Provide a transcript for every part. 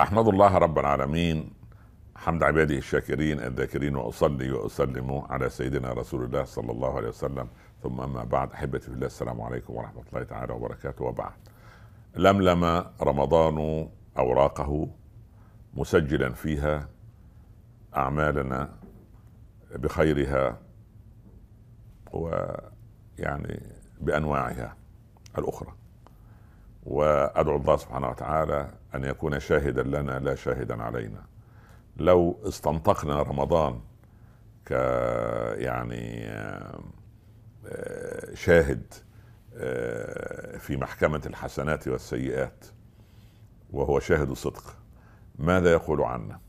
احمد الله رب العالمين حمد عباده الشاكرين الذاكرين واصلي واسلم على سيدنا رسول الله صلى الله عليه وسلم ثم اما بعد احبتي في الله السلام عليكم ورحمه الله تعالى وبركاته وبعد لملم رمضان اوراقه مسجلا فيها اعمالنا بخيرها ويعني بانواعها الاخرى وادعو الله سبحانه وتعالى ان يكون شاهدا لنا لا شاهدا علينا لو استنطقنا رمضان ك يعني آه، شاهد آه، في محكمه الحسنات والسيئات وهو شاهد صدق ماذا يقول عنا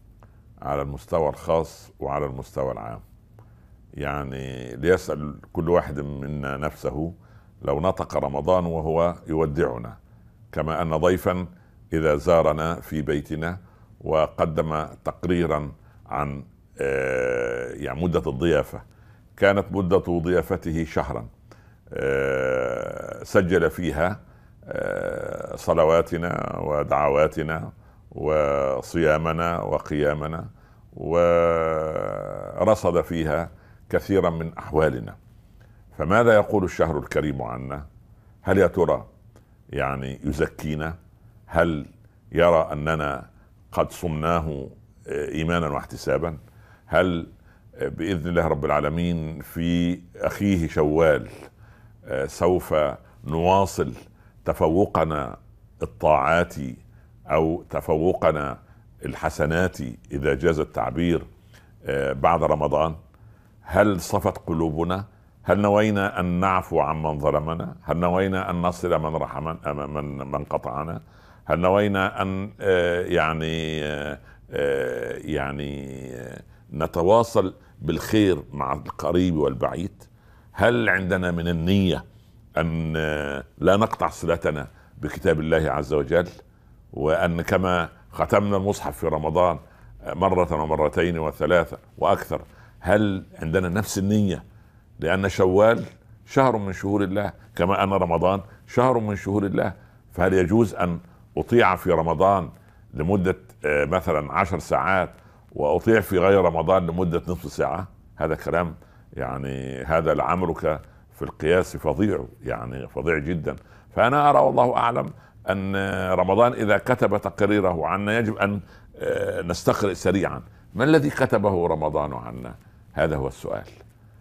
على المستوى الخاص وعلى المستوى العام يعني ليسال كل واحد منا نفسه لو نطق رمضان وهو يودعنا كما ان ضيفا اذا زارنا في بيتنا وقدم تقريرا عن آه، يعني مده الضيافه كانت مده ضيافته شهرا آه، سجل فيها آه، صلواتنا ودعواتنا وصيامنا وقيامنا ورصد فيها كثيرا من احوالنا فماذا يقول الشهر الكريم عنا هل يا ترى يعني يزكينا هل يرى اننا قد صمناه آه، ايمانا واحتسابا هل آه، باذن الله رب العالمين في اخيه شوال آه، سوف نواصل تفوقنا الطاعات او تفوقنا الحسنات اذا جاز التعبير بعد رمضان هل صفت قلوبنا هل نوينا ان نعفو عمن ظلمنا؟ هل نوينا ان نصل من رحمنا من من قطعنا؟ هل نوينا ان آه، يعني آه، آه، يعني نتواصل بالخير مع القريب والبعيد؟ هل عندنا من النيه ان لا نقطع صلتنا بكتاب الله عز وجل؟ وان كما ختمنا المصحف في رمضان مرة ومرتين وثلاثة وأكثر هل عندنا نفس النية لأن شوال شهر من شهور الله كما أن رمضان شهر من شهور الله فهل يجوز أن أطيع في رمضان لمدة آه، مثلا عشر ساعات وأطيع في غير رمضان لمدة نصف ساعة هذا كلام يعني هذا لعمرك في القياس فظيع يعني فظيع جدا فأنا أرى والله أعلم أن رمضان إذا كتب تقريره عنا يجب أن آه، نستقرئ سريعا ما الذي كتبه رمضان عنا هذا هو السؤال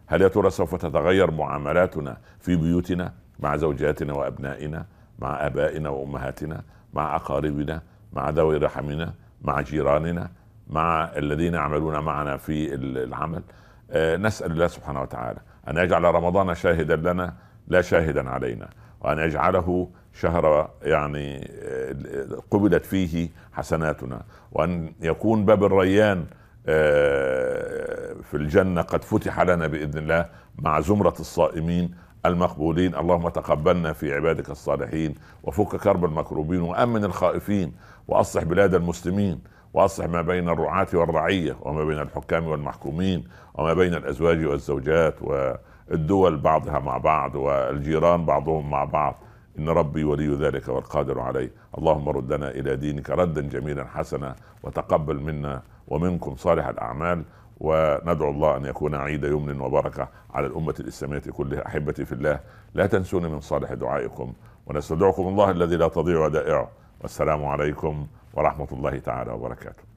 هل يا ترى سوف تتغير معاملاتنا في بيوتنا مع زوجاتنا وابنائنا مع ابائنا وامهاتنا مع اقاربنا مع ذوي رحمنا مع جيراننا مع الذين يعملون معنا في العمل آه، نسال الله سبحانه وتعالى ان يجعل رمضان شاهدا لنا لا شاهدا علينا وان يجعله شهر يعني آه، قبلت فيه حسناتنا وان يكون باب الريان آه، في الجنه قد فتح لنا باذن الله مع زمره الصائمين المقبولين اللهم تقبلنا في عبادك الصالحين وفك كرب المكروبين وامن الخائفين واصلح بلاد المسلمين واصلح ما بين الرعاة والرعية وما بين الحكام والمحكومين وما بين الازواج والزوجات والدول بعضها مع بعض والجيران بعضهم مع بعض ان ربي ولي ذلك والقادر عليه اللهم ردنا الى دينك ردا جميلا حسنا وتقبل منا ومنكم صالح الاعمال وندعو الله ان يكون عيد يمن وبركه على الامه الاسلاميه كلها احبتي في الله لا تنسوني من صالح دعائكم ونستودعكم الله الذي لا تضيع ودائعه والسلام عليكم ورحمه الله تعالى وبركاته